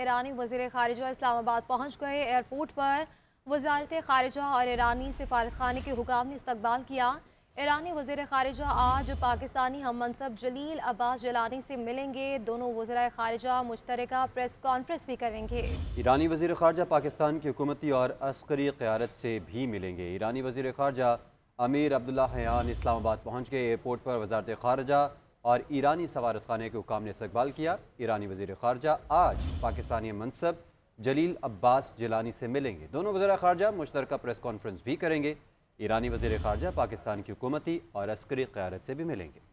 ईरानी वजीर खारजा इस्लामाबाद पहुँच गए एयरपोर्ट पर वजारत खारजा और ईरानी सिफारत खाने के हुकाम ने इस्तबाल किया ईरानी वजीर खारजा आज पाकिस्तानी हम मनसब जलील अब्बास जलानी से मिलेंगे दोनों वजरा खारजा मुश्तर प्रेस कॉन्फ्रेंस भी करेंगे ईरानी वजीर खारजा पाकिस्तान की हुकूमती और अस्करी क्यारत से भी मिलेंगे ईरानी वजीर खारजा अमीर अब्दुल्ला हयान इस्लामाबाद पहुँच गए एयरपोर्ट पर वजारत खारजा और ईरानी सफारत खाना के हुकाम ने इस्तबाल किया ईरानी वजीर खारजा आज पाकिस्तानी मनसब जलील अब्बास जलानी से मिलेंगे दोनों वजरा खारजा मुश्तर प्रेस कॉन्फ्रेंस भी करेंगे ईरानी वजीर खारजा पाकिस्तान की हुकूमती और अस्करी क्यारत से भी मिलेंगे